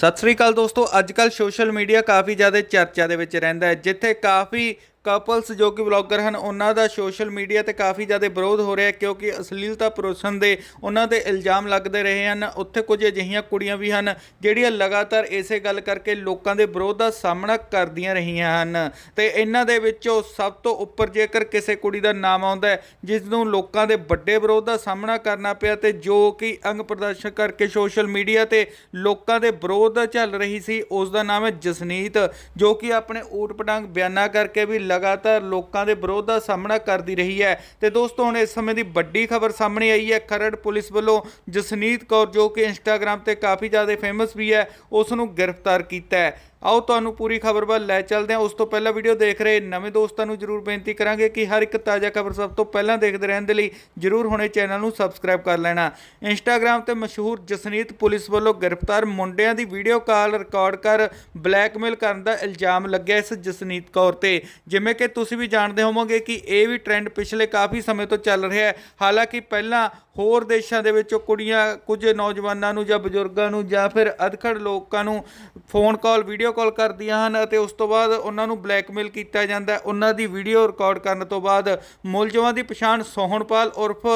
ਸਤਿ ਸ੍ਰੀ ਅਕਾਲ ਦੋਸਤੋ ਅੱਜ ਕੱਲ ਸੋਸ਼ਲ ਮੀਡੀਆ ਕਾਫੀ ਜ਼ਿਆਦਾ ਚਰਚਾ ਦੇ ਵਿੱਚ ਰਹਿੰਦਾ ਹੈ ਜਿੱਥੇ ਕਾਫੀ ਕਪਲਸ ਜੋ ਕਿ ਵਲੌਗਰ ਹਨ ਉਹਨਾਂ ਦਾ ਸੋਸ਼ਲ ਮੀਡੀਆ ਤੇ ਕਾਫੀ ਜ਼ਿਆਦਾ ਵਿਰੋਧ ਹੋ ਰਿਹਾ ਕਿਉਂਕਿ ਅਸ਼ਲੀਲਤਾ ਪ੍ਰੋਸਨ ਦੇ ਉਹਨਾਂ ਤੇ ਇਲਜ਼ਾਮ ਲੱਗਦੇ ਰਹੇ ਹਨ ਉੱਥੇ ਕੁਝ ਅਜਿਹੀਆਂ ਕੁੜੀਆਂ ਵੀ ਹਨ ਜਿਹੜੀਆਂ ਲਗਾਤਾਰ ਇਸੇ ਗੱਲ ਕਰਕੇ ਲੋਕਾਂ ਦੇ ਵਿਰੋਧ ਦਾ ਸਾਹਮਣਾ ਕਰਦੀਆਂ ਰਹੀਆਂ ਹਨ ਤੇ ਇਹਨਾਂ ਦੇ ਵਿੱਚੋਂ ਸਭ ਤੋਂ ਉੱਪਰ ਜੇਕਰ ਕਿਸੇ ਕੁੜੀ ਦਾ ਨਾਮ ਆਉਂਦਾ ਹੈ ਜਿਸ ਨੂੰ ਲੋਕਾਂ ਦੇ ਵੱਡੇ ਵਿਰੋਧ ਦਾ ਸਾਹਮਣਾ ਕਰਨਾ ਪਿਆ ਤੇ ਜੋ ਕਿ ਅੰਗ ਪ੍ਰਦਰਸ਼ਨ ਕਰਕੇ ਸੋਸ਼ਲ ਮੀਡੀਆ ਤੇ ਲੋਕਾਂ ਦੇ ਵਿਰੋਧ ਦਾ ਚੱਲ ਰਹੀ ਸੀ ਉਸ ਦਾ ਨਾਮ ਹੈ ਜਸਨੀਤ ਜੋ ਕਿ ਆਪਣੇ ਊਟ ਪਟਾਂਗ ਬਿਆਨਾਂ ਕਰਕੇ ਵੀ ਲਗਾਤਾਰ ਲੋਕਾਂ ਦੇ ਵਿਰੋਧ ਦਾ ਸਾਹਮਣਾ ਕਰਦੀ ਰਹੀ ਹੈ ਤੇ ਦੋਸਤੋ ਹੁਣ ਇਸ ਸਮੇਂ ਦੀ ਵੱਡੀ ਖਬਰ ਸਾਹਮਣੇ ਆਈ ਹੈ ਖਰੜ ਪੁਲਿਸ ਵੱਲੋਂ ਜਸਨੀਤ ਕੌਰ ਜੋ ਕਿ ਇੰਸਟਾਗ੍ਰam ਤੇ ਕਾਫੀ ਜ਼ਿਆਦਾ ਫੇਮਸ ਵੀ ਹੈ ਉਸ ਨੂੰ ਗ੍ਰਿਫਤਾਰ ਕੀਤਾ ਹੈ ਆਓ ਤੁਹਾਨੂੰ ਪੂਰੀ ਖਬਰ ਵੱਲ ਲੈ ਚੱਲਦੇ ਹਾਂ ਉਸ ਤੋਂ ਪਹਿਲਾਂ ਵੀਡੀਓ ਦੇਖ ਰਹੇ ਨਵੇਂ ਦੋਸਤਾਂ ਨੂੰ ਜਰੂਰ ਬੇਨਤੀ ਕਰਾਂਗੇ ਕਿ ਹਰ ਇੱਕ ਤਾਜ਼ਾ ਖਬਰ ਸਭ ਤੋਂ ਪਹਿਲਾਂ ਦੇਖਦੇ ਰਹਿਣ ਦੇ ਲਈ ਜਰੂਰ ਹੁਣੇ ਚੈਨਲ ਨੂੰ ਸਬਸਕ੍ਰਾਈਬ ਕਰ ਲੈਣਾ ਇੰਸਟਾਗ੍ਰam ਤੇ ਮਸ਼ਹੂਰ ਜਸਨੀਤ ਪੁਲਿਸ ਵੱਲੋਂ ਗ੍ਰਿਫਤਾਰ ਮੁੰਡਿਆਂ ਦੀ ਵੀਡੀਓ ਕਾਲ ਰਿਕਾਰਡ ਕਰ ਬਲੈਕਮੇਲ ਕਰਨ ਦਾ ਇਲਜ਼ਾਮ ਲੱਗਿਆ ਇਸ ਜਸਨੀਤ ਕੌਰ ਤੇ ਜਿਵੇਂ ਕਿ ਤੁਸੀਂ ਵੀ ਜਾਣਦੇ ਹੋਵੋਗੇ ਕਿ ਇਹ ਵੀ ਟ੍ਰੈਂਡ ਪਿਛਲੇ ਕਾਫੀ ਸਮੇਂ ਤੋਂ ਚੱਲ ਰਿਹਾ ਹੈ ਹਾਲਾਂਕਿ ਪਹਿਲਾਂ ਹੋਰ ਦੇਸ਼ਾਂ ਦੇ ਵਿੱਚੋਂ ਕੁੜੀਆਂ ਕੁਝ ਨੌਜਵਾਨਾਂ ਨੂੰ ਜਾਂ ਬਜ਼ੁਰਗਾਂ ਨੂੰ ਜਾਂ ਫਿਰ ਅਧਖੜ ਲੋਕਾਂ ਨੂੰ ਫੋਨ ਕਾਲ ਵੀਡੀਓ ਕਾਲ ਕਰਦੀਆਂ ਹਨ ਅਤੇ ਉਸ ਤੋਂ ਬਾਅਦ ਉਹਨਾਂ ਨੂੰ ਬਲੈਕਮੇਲ ਕੀਤਾ ਜਾਂਦਾ ਉਹਨਾਂ ਦੀ ਵੀਡੀਓ ਰਿਕਾਰਡ ਕਰਨ ਤੋਂ ਬਾਅਦ ਮੁਲਜ਼ਮਾਂ ਦੀ ਪਛਾਣ ਸੋਹਣਪਾਲ ਉਰਫ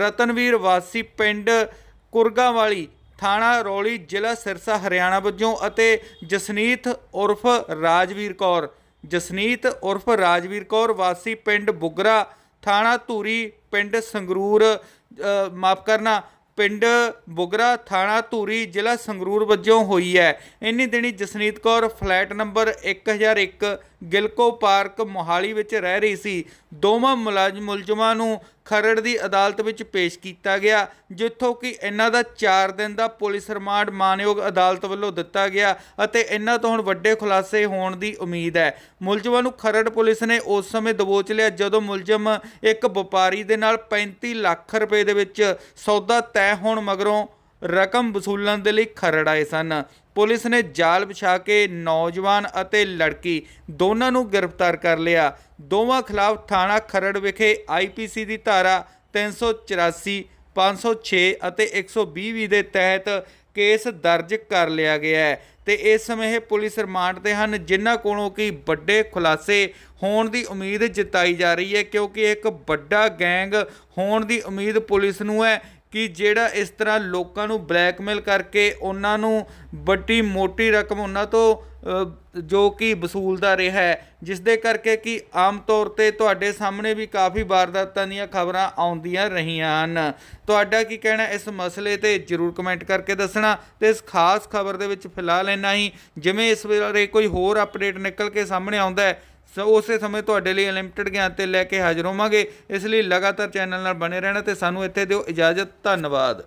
ਰਤਨਵੀਰ ਵਾਸੀ ਪਿੰਡ ਕੁਰਗਾਵਾਲੀ ਥਾਣਾ ਰੋਲੀ ਜ਼ਿਲ੍ਹਾ ਸਿਰਸਾ ਹਰਿਆਣਾ ਵੱਜੋਂ ਅਤੇ ਜਸਨੀਤ ਉਰਫ ਰਾਜਵੀਰ ਕੌਰ ਜਸਨੀਤ ਉਰਫ ਰਾਜਵੀਰ ਕੌਰ ਵਾਸੀ ਪਿੰਡ ਬੁਗਰਾ ਥਾਣਾ ਧੂਰੀ ਪਿੰਡ ਸੰਗਰੂਰ ਮਾਫ ਕਰਨਾ ਪਿੰਡ ਬੁਗਰਾ ਥਾਣਾ ਧੂਰੀ ਜ਼ਿਲ੍ਹਾ ਸੰਗਰੂਰ ਵੱਜੋਂ ਹੋਈ ਹੈ ਇੰਨੀ ਦਿਨੀ Jasneet Kaur flat number 1001 Gillco park Mohali ਵਿੱਚ ਰਹਿ ਰਹੀ ਸੀ ਦੋਵਾਂ ਮੁਲਜ਼ਮਾਂ ਨੂੰ ਖਰੜ ਦੀ ਅਦਾਲਤ ਵਿੱਚ ਪੇਸ਼ ਕੀਤਾ ਗਿਆ ਜਿੱਥੋਂ ਕਿ ਇਹਨਾਂ ਦਾ 4 ਦਿਨ ਦਾ ਪੁਲਿਸ ਰਿਮਾਂਡ ਮਾਨਯੋਗ ਅਦਾਲਤ ਵੱਲੋਂ ਦਿੱਤਾ ਗਿਆ ਅਤੇ ਇਹਨਾਂ ਤੋਂ ਹੁਣ ਵੱਡੇ ਖੁਲਾਸੇ ਹੋਣ ਦੀ ਉਮੀਦ ਹੈ ਮੁਲਜ਼ਮਾਂ ਨੂੰ ਖਰੜ ਪੁਲਿਸ ਨੇ ਉਸ ਸਮੇਂ ਦਬੋਚ ਲਿਆ ਜਦੋਂ ਮੁਲਜ਼ਮ ਇੱਕ ਵਪਾਰੀ ਦੇ ਨਾਲ 35 ਲੱਖ ਰੁਪਏ ਦੇ ਵਿੱਚ ਸੌਦਾ ਤੈਅ ਹੋਣ ਮਗਰੋਂ ਰਕਮ ਵਸੂਲਣ ਦੇ ਲਈ ਖਰੜ ਆਏ ਸਨ ਪੁਲਿਸ ਨੇ ਜਾਲ ਵਿਛਾ ਕੇ ਨੌਜਵਾਨ ਅਤੇ ਲੜਕੀ ਦੋਨਾਂ ਨੂੰ ਗ੍ਰਿਫਤਾਰ ਕਰ ਲਿਆ ਦੋਵਾਂ ਖਿਲਾਫ ਥਾਣਾ ਖਰੜ ਵਿਖੇ ਆਈਪੀਸੀ ਦੀ ਧਾਰਾ 384 506 ਅਤੇ 120 ਦੇ ਤਹਿਤ ਕੇਸ ਦਰਜ ਕਰ ਲਿਆ ਗਿਆ ਹੈ ਤੇ ਇਸ ਸਮੇਂ ਇਹ ਪੁਲਿਸ ਰਿਮਾਂਡ ਤੇ ਹਨ ਜਿਨ੍ਹਾਂ ਕੋਲੋਂ ਕਿ ਵੱਡੇ ਖੁਲਾਸੇ ਹੋਣ ਦੀ ਉਮੀਦ ਜਤਾਈ ਜਾ ਰਹੀ ਹੈ ਕਿਉਂਕਿ ਇੱਕ ਵੱਡਾ ਗੈਂਗ ਹੋਣ ਦੀ ਉਮੀਦ ਪੁਲਿਸ ਨੂੰ ਹੈ ਕਿ ਜਿਹੜਾ ਇਸ ਤਰ੍ਹਾਂ ਲੋਕਾਂ ਨੂੰ ਬਲੈਕਮੇਲ ਕਰਕੇ ਉਹਨਾਂ ਨੂੰ ਵੱਡੀ ਮੋਟੀ ਰਕਮ ਉਹਨਾਂ ਤੋਂ ਜੋ ਕਿ ਵਸੂਲਦਾ ਰਿਹਾ ਹੈ ਜਿਸ ਦੇ ਕਰਕੇ ਕਿ ਆਮ ਤੌਰ ਤੇ ਤੁਹਾਡੇ ਸਾਹਮਣੇ ਵੀ ਕਾਫੀ ਵਾਰਦਾਤਾਂ ਦੀਆਂ ਖਬਰਾਂ ਆਉਂਦੀਆਂ ਰਹੀਆਂ ਹਨ ਤੁਹਾਡਾ ਕੀ ਕਹਿਣਾ ਇਸ ਮਸਲੇ ਤੇ ਜਰੂਰ ਕਮੈਂਟ ਕਰਕੇ ਦੱਸਣਾ ਤੇ ਇਸ ਖਾਸ ਖਬਰ ਦੇ ਵਿੱਚ ਫਿਲਹਾਲ ਇੰਨਾ ਹੀ ਜਿਵੇਂ ਇਸ ਵੇਲੇ ਕੋਈ ਹੋਰ ਅਪਡੇਟ ਨਿਕਲ ਕੇ ਸਾਹਮਣੇ ਆਉਂਦਾ ਹੈ ਸੋ ਉਸੇ ਸਮੇਂ ਤੁਹਾਡੇ ਲਈ ਅਨਲਿਮਟਿਡ ਗਿਆਨ ਤੇ ਲੈ ਕੇ ਹਾਜ਼ਰ ਹੋਵਾਂਗੇ ਇਸ ਲਈ ਲਗਾਤਾਰ ਚੈਨਲ ਨਾਲ ਬਣੇ ਰਹਿਣਾ ਤੇ ਸਾਨੂੰ ਇੱਥੇ ਦਿਓ ਇਜਾਜ਼ਤ ਧੰਨਵਾਦ